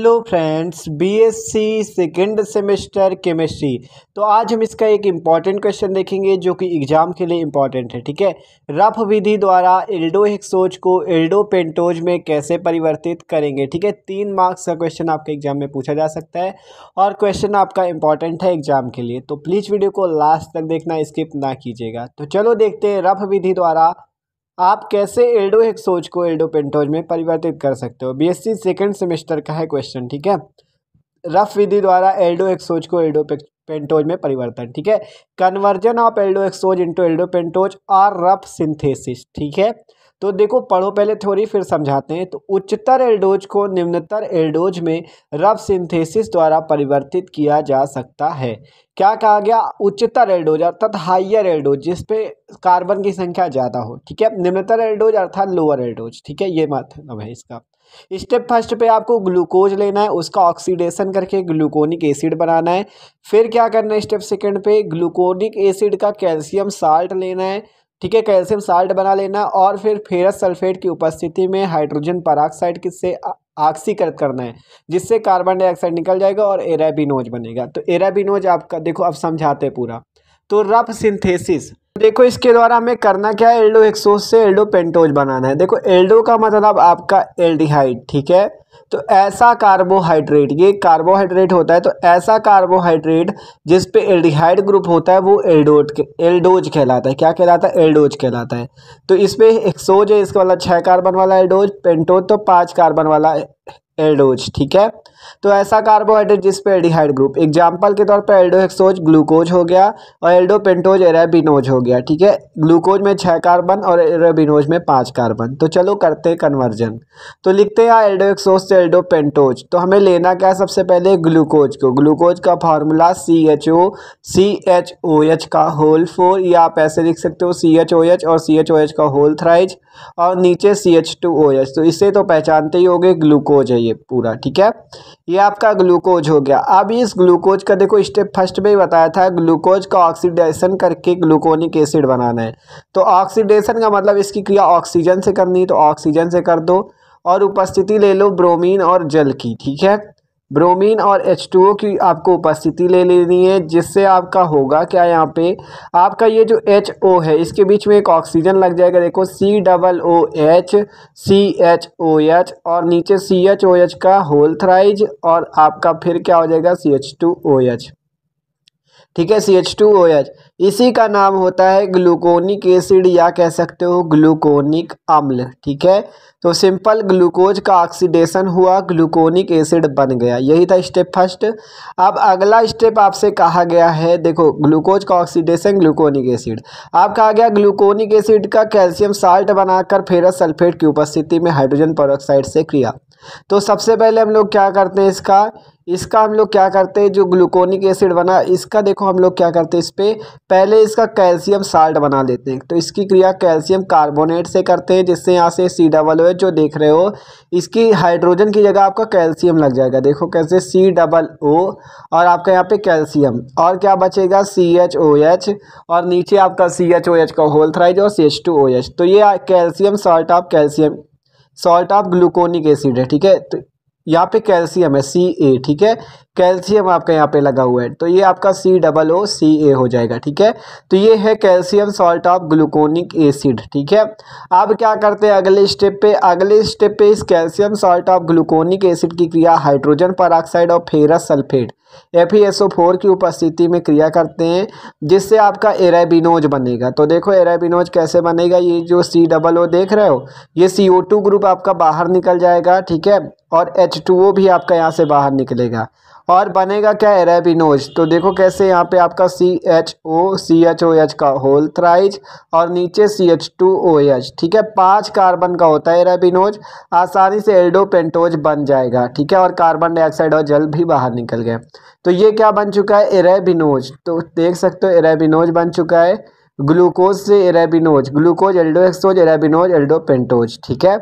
hello friends BSc second semester chemistry तो आज हम इसका एक इम्पॉर्टेंट क्वेश्चन देखेंगे जो कि एग्जाम के लिए इम्पॉर्टेंट है ठीक है रफ विधि द्वारा एल्डो हेक्सोज को एल्डो पेंटोज में कैसे परिवर्तित करेंगे ठीक है तीन मार्क्स का क्वेश्चन आपके एग्जाम में पूछा जा सकता है और क्वेश्चन आपका इंपॉर्टेंट है एग्जाम के लिए तो प्लीज़ वीडियो को लास्ट तक देखना स्किप ना कीजिएगा तो चलो देखते हैं रफ विधि द्वारा आप कैसे एल्डो हेक्सोज को एल्डो पेंटोज में परिवर्तित कर सकते हो बीएससी सेकंड सेमेस्टर का है क्वेश्चन ठीक है रफ विधि द्वारा एल्डो एक्सोज को एल्डो पेंटोज में परिवर्तन ठीक है conversion of aldohexose into aldopentose और रफ सिंथेसिस ठीक है तो देखो पढ़ो पहले थ्योरी फिर समझाते हैं तो उच्चतर एल्डोज को निम्नतर एल्डोज में रफ सिंथेसिस द्वारा परिवर्तित किया जा सकता है क्या कहा गया उच्चतर एल्डोज अर्थात हाइयर एल्डोज जिस पे कार्बन की संख्या ज़्यादा हो ठीक है निम्नतर एल्डोज अर्थात लोअर एल्डोज ठीक है ये मतलब है इसका स्टेप फर्स्ट पे आपको ग्लूकोज लेना है उसका ऑक्सीडेशन करके ग्लूकोनिक एसिड बनाना है फिर क्या करना है स्टेप सेकेंड पे ग्लूकोनिक एसिड का कैल्शियम साल्ट लेना है ठीक है कैल्शियम साल्ट बना लेना और फिर फेरस सल्फेट की उपस्थिति में हाइड्रोजन पराक्साइड से ऑक्सीकृत करना है जिससे कार्बन डाइऑक्साइड निकल जाएगा और एराबिनोज बनेगा तो एराबिनोज आपका देखो अब समझाते पूरा तो रफ सिंथेसिस देखो इसके द्वारा हमें करना क्या है एल्डो एक्सोस से एल्डो पेंटोज बनाना है देखो एल्डो का मतलब आपका एल्डिहाइड ठीक है तो ऐसा कार्बोहाइड्रेट ये कार्बोहाइड्रेट होता है तो ऐसा कार्बोहाइड्रेट जिस पे एल्डिहाइड ग्रुप होता है वो एल्डोट एल्डोज कहलाता है क्या कहलाता है एल्डोज कहलाता है तो इसमें एक्सोज है इसका मतलब वाला छः कार्बन तो वाला एल्डोज पेंटोज तो पाँच कार्बन वाला एल्डोज ठीक है तो ऐसा कार्बोहाइड्रेट जिसपे एल्डिहाइड ग्रुप एग्जाम्पल के तौर पर एल्डोहेक्सोज ग्लूकोज हो गया और एल्डोपेंटोज एराबिनोज हो गया ठीक है ग्लूकोज में छः कार्बन और एरेबिनोज में पाँच कार्बन तो चलो करते हैं कन्वर्जन तो लिखते हैं एल्डोहेक्सोज से एल्डोपेंटोज तो हमें लेना क्या सबसे पहले ग्लूकोज को ग्लूकोज का formula C H O C H O H का होल फोर या आप ऐसे लिख सकते हो सी एच ओ एच और सी एच ओ एच का होल थ्राइज और नीचे C H two O H तो इसे तो पहचानते ही हो गए ग्लूकोज है ये पूरा ठीक है ये आपका ग्लूकोज हो गया अब इस ग्लूकोज का देखो स्टेप फर्स्ट में ही बताया था ग्लूकोज का ऑक्सीडेशन करके ग्लूकोनिक एसिड बनाना है तो ऑक्सीडेशन का मतलब इसकी क्रिया ऑक्सीजन से करनी है तो ऑक्सीजन से कर दो और उपस्थिति ले लो ब्रोमीन और जल की ठीक है ब्रोमीन और एच की आपको उपस्थिति ले लेनी है जिससे आपका होगा क्या यहाँ पे आपका ये जो एच ओ है इसके बीच में एक ऑक्सीजन लग जाएगा देखो C double O H C H O H और नीचे सी एच ओ एच का होल्थराइज और आपका फिर क्या हो जाएगा C H two O H ठीक है C H two O H इसी का नाम होता है ग्लूकोनिक एसिड या कह सकते हो ग्लूकोनिक अम्ल ठीक है तो सिंपल ग्लूकोज का ऑक्सीडेशन हुआ ग्लूकोनिक एसिड बन गया यही था स्टेप फर्स्ट अब अगला स्टेप आपसे कहा गया है देखो ग्लूकोज का ऑक्सीडेशन ग्लूकोनिक एसिड आप कहा गया ग्लूकोनिक एसिड का कैल्शियम साल्ट बनाकर फेरस सल्फेट की उपस्थिति में हाइड्रोजन पेरोक्साइड से क्रिया तो सबसे पहले हम लोग क्या करते हैं इसका इसका हम लोग क्या करते हैं जो ग्लूकोनिक एसिड बना इसका देखो हम लोग क्या करते हैं इस पर पहले इसका कैल्शियम साल्ट बना लेते हैं तो इसकी क्रिया कैल्शियम कार्बोनेट से करते हैं जिससे यहाँ से सी डबल ओ जो देख रहे हो इसकी हाइड्रोजन की जगह आपका कैल्शियम लग जाएगा देखो कैसे सी डबल ओ और आपका यहाँ पे कैल्शियम और क्या बचेगा सी एच ओ एच और नीचे आपका सी एच ओ एच का होल थ्राइज और C H two O H तो ये कैल्शियम साल्ट आप calcium salt of gluconic acid है ठीक है तो यहाँ पे कैल्शियम है सी ए ठीक है कैल्शियम आपका यहाँ पे लगा हुआ है तो ये आपका सी डबल ओ सी ए हो जाएगा ठीक है तो ये है calcium salt of gluconic acid ठीक है अब क्या करते हैं अगले स्टेप पे अगले स्टेप पे इस calcium salt of gluconic acid की क्रिया हाइड्रोजन पर ऑक्साइड और ferrous sulphate F four e की उपस्थिति में क्रिया करते हैं जिससे आपका एराबिनोज बनेगा तो देखो एराबिनोज कैसे बनेगा ये जो सी डबल ओ देख रहे हो ये सी ओ टू ग्रुप आपका बाहर निकल जाएगा ठीक है और एच टू ओ भी आपका यहाँ से बाहर निकलेगा और बनेगा क्या एरेबिनोज तो देखो कैसे यहाँ पे आपका C H O C H O H का होल थ्राइज और नीचे C H two O H ठीक है पांच कार्बन का होता है एरेबिनोज आसानी से एल्डो पेंटोज बन जाएगा ठीक है और कार्बन डाइऑक्साइड और जल भी बाहर निकल गए तो ये क्या बन चुका है एरेबिनोज तो देख सकते हो एरेबिनोज बन चुका है ग्लूकोज से arabinose glucose aldohexose arabinose aldopentose ठीक है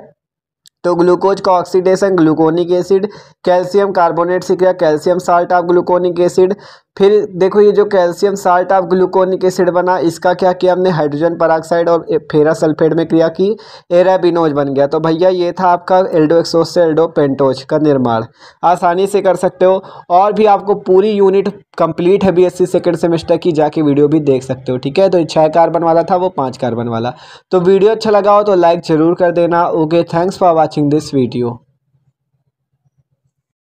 तो ग्लूकोज का oxidation gluconic acid calcium carbonate सिक्रिया calcium salt of gluconic acid फिर देखो ये जो calcium salt of gluconic acid बना इसका क्या किया हमने हाइड्रोजन पराक्साइड और फेरा सल्फेट में क्रिया की एराबिनोज बन गया तो भैया ये था आपका एल्डो एक्सोस से एल्डो पेंटोज का निर्माण आसानी से कर सकते हो और भी आपको पूरी यूनिट कंप्लीट है बीएससी सेकंड सेमेस्टर की जाके वीडियो भी देख सकते हो ठीक है तो छः कार्बन वाला था वो पाँच कार्बन वाला तो वीडियो अच्छा लगा हो तो लाइक ज़रूर कर देना okay thanks for watching this video